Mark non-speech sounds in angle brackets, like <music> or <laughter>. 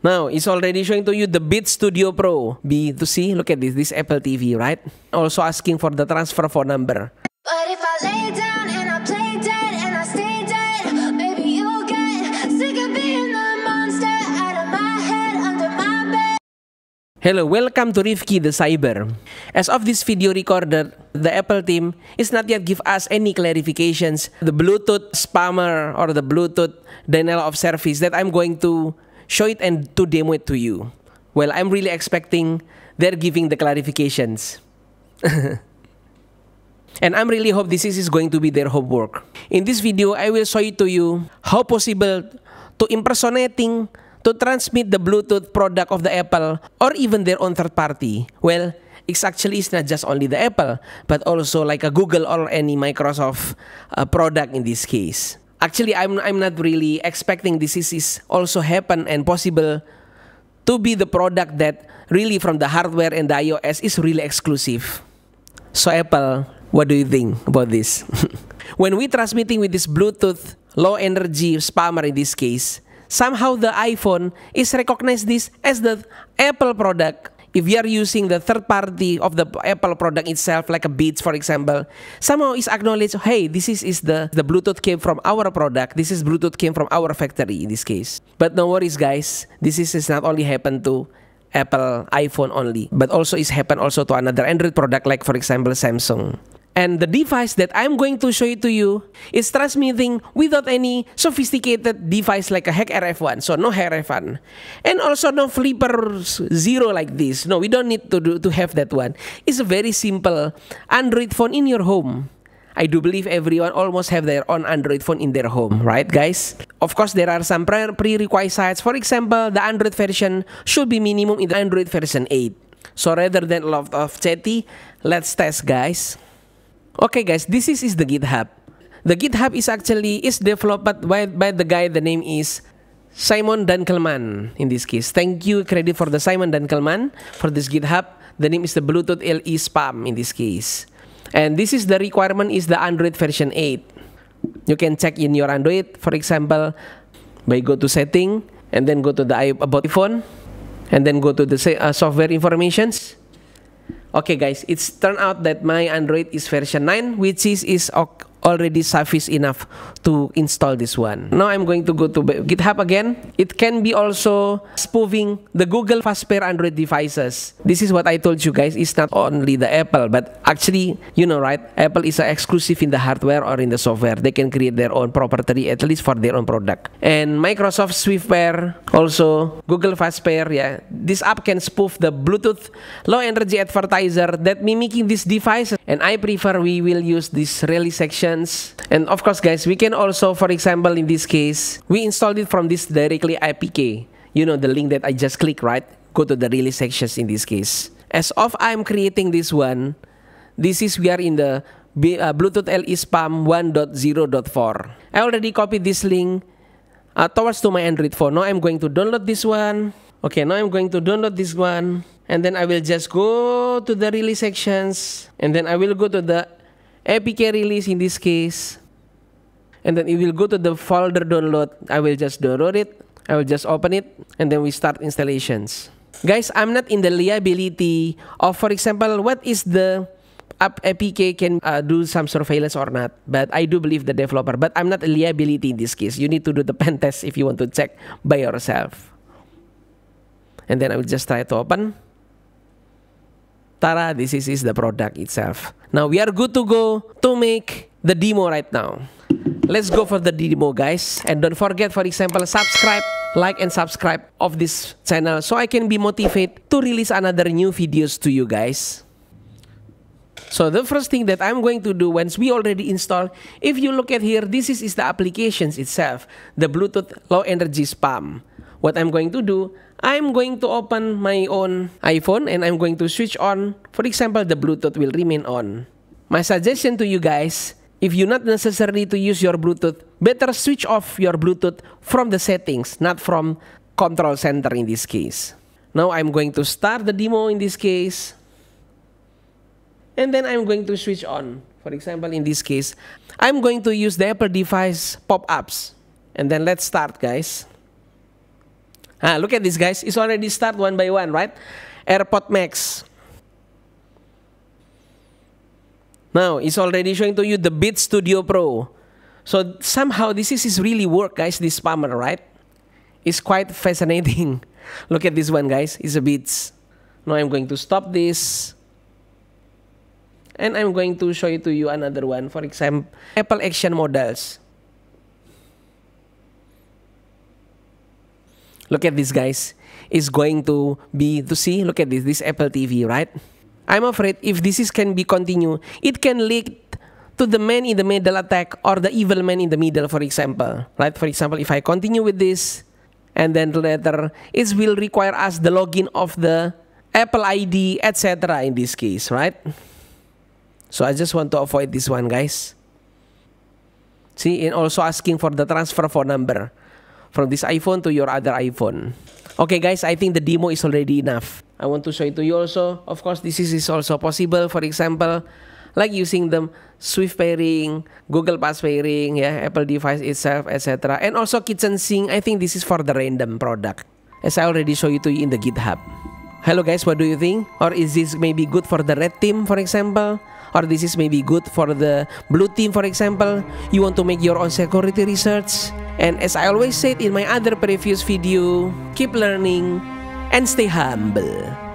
Now, it's already showing to you the Beat Studio Pro. B to C, look at this, this Apple TV, right? Also asking for the transfer phone number. Hello, welcome to Rifki the Cyber. As of this video recorder, the Apple team is not yet give us any clarifications the Bluetooth spammer or the Bluetooth denial of service that I'm going to show it and to demo it to you. Well, I'm really expecting they're giving the clarifications. <laughs> and I'm really hope this is going to be their homework. In this video, I will show it to you how possible to impersonating to transmit the Bluetooth product of the Apple or even their own third party. Well, it's actually it's not just only the Apple, but also like a Google or any Microsoft uh, product in this case actually I'm I'm not really expecting this is also happen and possible to be the product that really from the hardware and the iOS is really exclusive. So Apple, what do you think about this? <laughs> when we transmitting with this Bluetooth low energy spammer in this case, somehow the iPhone is recognized this as the Apple product if you are using the third party of the Apple product itself, like a Beats, for example, somehow is acknowledged, hey, this is, is the, the Bluetooth came from our product. This is Bluetooth came from our factory in this case. But no worries, guys. This is, is not only happened to Apple iPhone only, but also is happened also to another Android product, like for example, Samsung. And the device that I'm going to show it to you is transmitting without any sophisticated device like a Hack RF1. So no RF1. And also no flipper zero like this. No, we don't need to, do, to have that one. It's a very simple Android phone in your home. I do believe everyone almost have their own Android phone in their home, right guys? Of course, there are some pre-requisites. For example, the Android version should be minimum in the Android version 8. So rather than a lot of chatty, let's test guys. Okay guys, this is, is the GitHub. The GitHub is actually is developed by, by the guy the name is Simon Dunkelman in this case. Thank you credit for the Simon Dunkelman for this GitHub. The name is the Bluetooth LE Spam in this case. And this is the requirement is the Android version 8. You can check in your Android, for example, by go to setting and then go to the about phone and then go to the uh, software informations Okay guys, it's turned out that my Android is version 9 which is is already suffice enough to install this one. Now I'm going to go to GitHub again. It can be also spoofing the Google FastPair Android devices. This is what I told you guys. It's not only the Apple, but actually, you know, right? Apple is exclusive in the hardware or in the software. They can create their own proprietary, at least for their own product. And Microsoft SwiftPair, also Google FastPair, yeah. This app can spoof the Bluetooth low-energy advertiser that mimicking these devices. And I prefer we will use this really section and of course guys we can also for example in this case we installed it from this directly IPK you know the link that I just click right go to the release sections in this case as of I'm creating this one this is we are in the uh, Bluetooth LE spam 1.0.4 I already copied this link uh, towards to my Android phone now I'm going to download this one okay now I'm going to download this one and then I will just go to the release sections and then I will go to the APK release in this case. And then it will go to the folder download. I will just download it. I will just open it. And then we start installations. Guys, I'm not in the liability of, for example, what is the app APK can uh, do some surveillance or not. But I do believe the developer. But I'm not a liability in this case. You need to do the <laughs> pen test if you want to check by yourself. And then I will just try to open. Tara, this is, is the product itself. Now we are good to go to make the demo right now. Let's go for the demo guys. And don't forget, for example, subscribe, like and subscribe of this channel so I can be motivated to release another new videos to you guys. So the first thing that I'm going to do once we already install, if you look at here, this is, is the applications itself, the Bluetooth low energy spam. What I'm going to do, I'm going to open my own iPhone and I'm going to switch on. For example, the Bluetooth will remain on. My suggestion to you guys, if you not necessarily to use your Bluetooth, better switch off your Bluetooth from the settings, not from control center in this case. Now I'm going to start the demo in this case. And then I'm going to switch on. For example, in this case, I'm going to use the Apple device pop-ups. And then let's start, guys. Ah, look at this, guys. It's already start one by one, right? AirPod Max. Now, it's already showing to you the Beat Studio Pro. So somehow this is, is really work, guys, this spammer, right? It's quite <laughs> fascinating. Look at this one, guys. It's a Beats. Now I'm going to stop this. And I'm going to show it to you another one. For example, Apple Action Models. Look at this, guys. Is going to be to see. Look at this. This Apple TV, right? I'm afraid if this is can be continue, it can lead to the man in the middle attack or the evil man in the middle, for example. Right? For example, if I continue with this, and then later it will require us the login of the Apple ID, etc. in this case, right? So I just want to avoid this one, guys. See, and also asking for the transfer phone number from this iPhone to your other iPhone. Okay guys, I think the demo is already enough. I want to show it to you also. Of course, this is also possible. For example, like using them Swift pairing, Google Pass pairing, yeah, Apple device itself, etc. And also kitchen sink. I think this is for the random product, as I already show you to you in the GitHub. Hello guys, what do you think? Or is this maybe good for the red team, for example? Or this is maybe good for the blue team, for example? You want to make your own security research? And as I always said in my other previous video, keep learning and stay humble.